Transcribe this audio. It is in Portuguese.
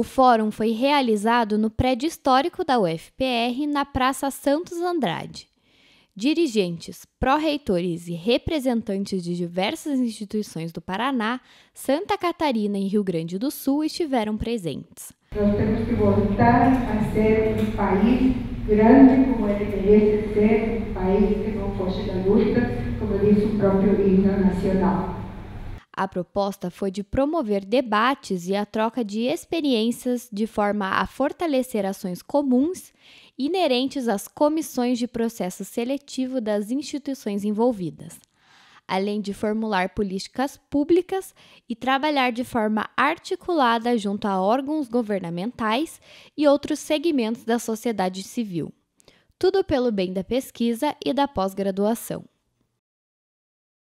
O fórum foi realizado no prédio histórico da UFPR, na Praça Santos Andrade. Dirigentes, pró-reitores e representantes de diversas instituições do Paraná, Santa Catarina e Rio Grande do Sul estiveram presentes. Nós temos que voltar a ser um país grande como ele é merece é ser, um país que não fosse da luta, como diz o próprio hino nacional. A proposta foi de promover debates e a troca de experiências de forma a fortalecer ações comuns inerentes às comissões de processo seletivo das instituições envolvidas além de formular políticas públicas e trabalhar de forma articulada junto a órgãos governamentais e outros segmentos da sociedade civil. Tudo pelo bem da pesquisa e da pós-graduação.